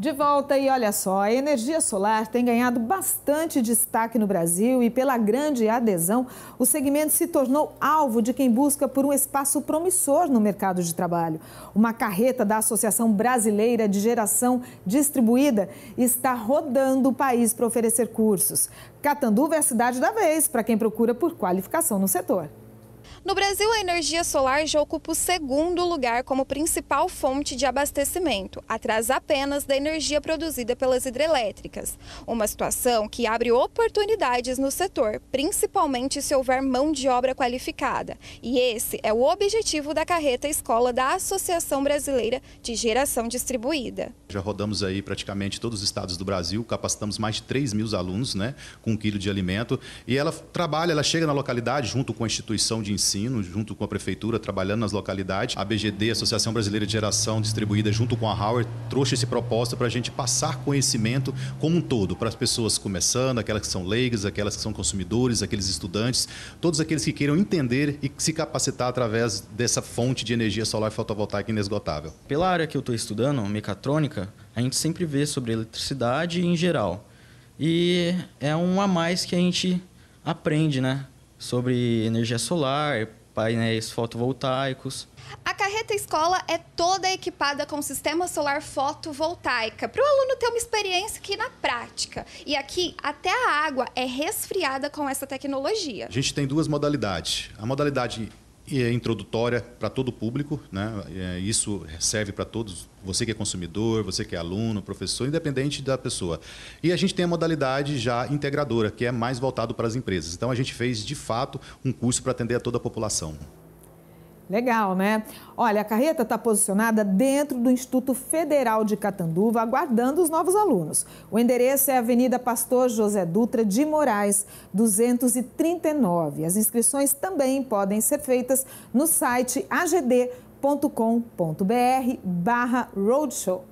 De volta e olha só, a energia solar tem ganhado bastante destaque no Brasil e pela grande adesão, o segmento se tornou alvo de quem busca por um espaço promissor no mercado de trabalho. Uma carreta da Associação Brasileira de Geração Distribuída está rodando o país para oferecer cursos. Catanduva é a cidade da vez para quem procura por qualificação no setor. No Brasil, a energia solar já ocupa o segundo lugar como principal fonte de abastecimento, atrás apenas da energia produzida pelas hidrelétricas. Uma situação que abre oportunidades no setor, principalmente se houver mão de obra qualificada. E esse é o objetivo da carreta escola da Associação Brasileira de Geração Distribuída. Já rodamos aí praticamente todos os estados do Brasil, capacitamos mais de 3 mil alunos né, com um quilo de alimento. E ela trabalha, ela chega na localidade junto com a instituição de ensino, junto com a prefeitura, trabalhando nas localidades. A BGD, Associação Brasileira de Geração Distribuída, junto com a Howard, trouxe esse propósito para a gente passar conhecimento como um todo, para as pessoas começando, aquelas que são leigas, aquelas que são consumidores, aqueles estudantes, todos aqueles que queiram entender e se capacitar através dessa fonte de energia solar fotovoltaica inesgotável. Pela área que eu estou estudando, mecatrônica, a gente sempre vê sobre eletricidade em geral. E é um a mais que a gente aprende, né? sobre energia solar, painéis fotovoltaicos. A carreta escola é toda equipada com sistema solar fotovoltaica, para o aluno ter uma experiência aqui na prática. E aqui, até a água é resfriada com essa tecnologia. A gente tem duas modalidades. A modalidade é introdutória para todo o público, né? É, isso serve para todos, você que é consumidor, você que é aluno, professor, independente da pessoa. E a gente tem a modalidade já integradora, que é mais voltado para as empresas. Então a gente fez de fato um curso para atender a toda a população. Legal, né? Olha, a carreta está posicionada dentro do Instituto Federal de Catanduva, aguardando os novos alunos. O endereço é Avenida Pastor José Dutra de Moraes, 239. As inscrições também podem ser feitas no site agd.com.br barra roadshow.